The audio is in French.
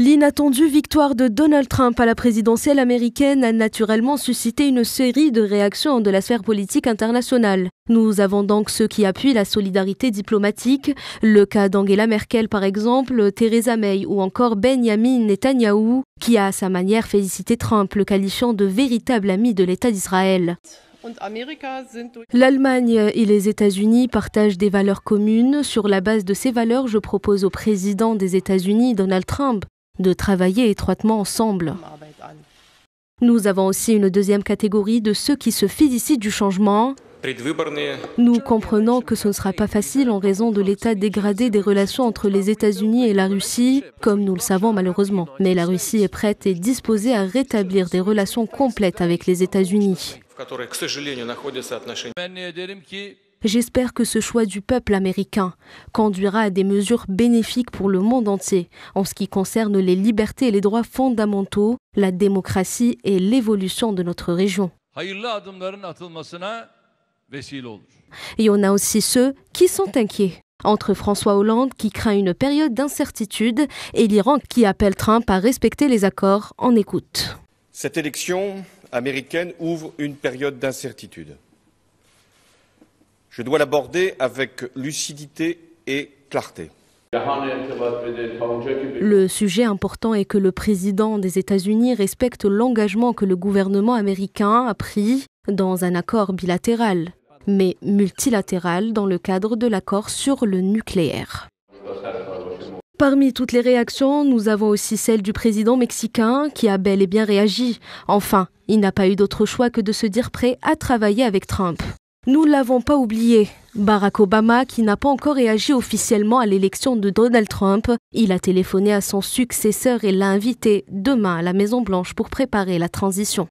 L'inattendue victoire de Donald Trump à la présidentielle américaine a naturellement suscité une série de réactions de la sphère politique internationale. Nous avons donc ceux qui appuient la solidarité diplomatique, le cas d'Angela Merkel par exemple, Theresa May ou encore Benjamin Netanyahu, qui a à sa manière félicité Trump, le qualifiant de véritable ami de l'État d'Israël. L'Allemagne et les États-Unis partagent des valeurs communes. Sur la base de ces valeurs, je propose au président des États-Unis, Donald Trump, de travailler étroitement ensemble. Nous avons aussi une deuxième catégorie de ceux qui se félicitent du changement. Nous comprenons que ce ne sera pas facile en raison de l'état dégradé des relations entre les États-Unis et la Russie, comme nous le savons malheureusement. Mais la Russie est prête et disposée à rétablir des relations complètes avec les États-Unis. J'espère que ce choix du peuple américain conduira à des mesures bénéfiques pour le monde entier en ce qui concerne les libertés et les droits fondamentaux, la démocratie et l'évolution de notre région. Et on a aussi ceux qui sont inquiets. Entre François Hollande qui craint une période d'incertitude et l'Iran qui appelle Trump à respecter les accords, en écoute. Cette élection américaine ouvre une période d'incertitude. Je dois l'aborder avec lucidité et clarté. Le sujet important est que le président des États-Unis respecte l'engagement que le gouvernement américain a pris dans un accord bilatéral, mais multilatéral dans le cadre de l'accord sur le nucléaire. Parmi toutes les réactions, nous avons aussi celle du président mexicain qui a bel et bien réagi. Enfin, il n'a pas eu d'autre choix que de se dire prêt à travailler avec Trump. Nous ne l'avons pas oublié. Barack Obama, qui n'a pas encore réagi officiellement à l'élection de Donald Trump, il a téléphoné à son successeur et l'a invité demain à la Maison-Blanche pour préparer la transition.